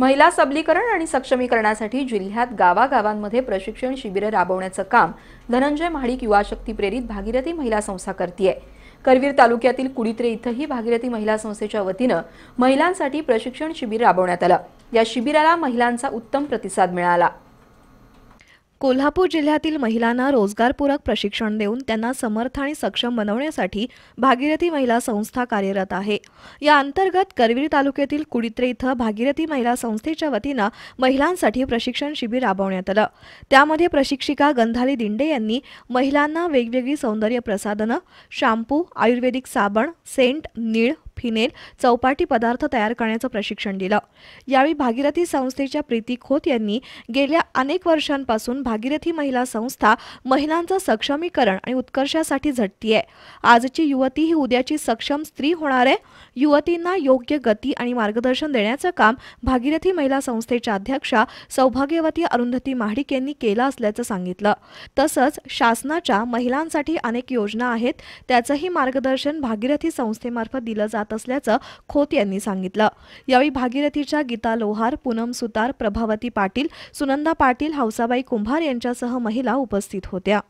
महिला सबलीकरण आणि सक्षमीकरणासाठी जिल्ह्यात गावागावांमध्ये प्रशिक्षण शिबिरं राबवण्याचं काम धनंजय महाडिक युवा शक्ती प्रेरित भागीरथी महिला संस्था करतीय करवीर तालुक्यातील कुडित्रे इथंही भागीरथी महिला संस्थेच्या वतीनं महिलांसाठी प्रशिक्षण शिबिर राबवण्यात आलं या शिबिराला महिलांचा उत्तम प्रतिसाद मिळाला कोल्हापूर जिल्ह्यातील महिलांना रोजगारपूरक प्रशिक्षण देऊन त्यांना समर्थ आणि सक्षम बनवण्यासाठी भागीरथी महिला संस्था कार्यरत आहे या अंतर्गत करवीर तालुक्यातील कुडित्रे इथं भागीरथी महिला संस्थेच्या वतीनं महिलांसाठी प्रशिक्षण शिबिर राबवण्यात आलं त्यामध्ये प्रशिक्षिका गंधाली दिंडे यांनी महिलांना वेगवेगळी सौंदर्य प्रसाधनं शॅम्पू आयुर्वेदिक साबण सेंट नीळ फिनेल चौपाटी पदार्थ तयार करण्याचं प्रशिक्षण दिलं यावेळी भागीरथी संस्थेच्या प्रीती खोत यांनी गेल्या अनेक वर्षांपासून भागीरथी महिला संस्था महिलांचं सक्षमीकरण आणि उत्कर्षासाठी झटतीय आजची युवती ही उद्याची सक्षम स्त्री होणार आहे युवतींना योग्य गती आणि मार्गदर्शन देण्याचं काम भागीरथी महिला संस्थेच्या अध्यक्षा सौभाग्यवती अरुंधती महाडिक यांनी केलं असल्याचं सांगितलं तसंच शासनाच्या महिलांसाठी अनेक योजना आहेत त्याचंही मार्गदर्शन भागीरथी संस्थेमार्फत दिलं जात जात असल्याचं खोत यांनी सांगितलं यावेळी भागीरथीच्या गीता लोहार पूनम सुतार प्रभावती पाटील सुनंदा पाटील हौसाबाई कुंभार यांच्यासह महिला उपस्थित होत्या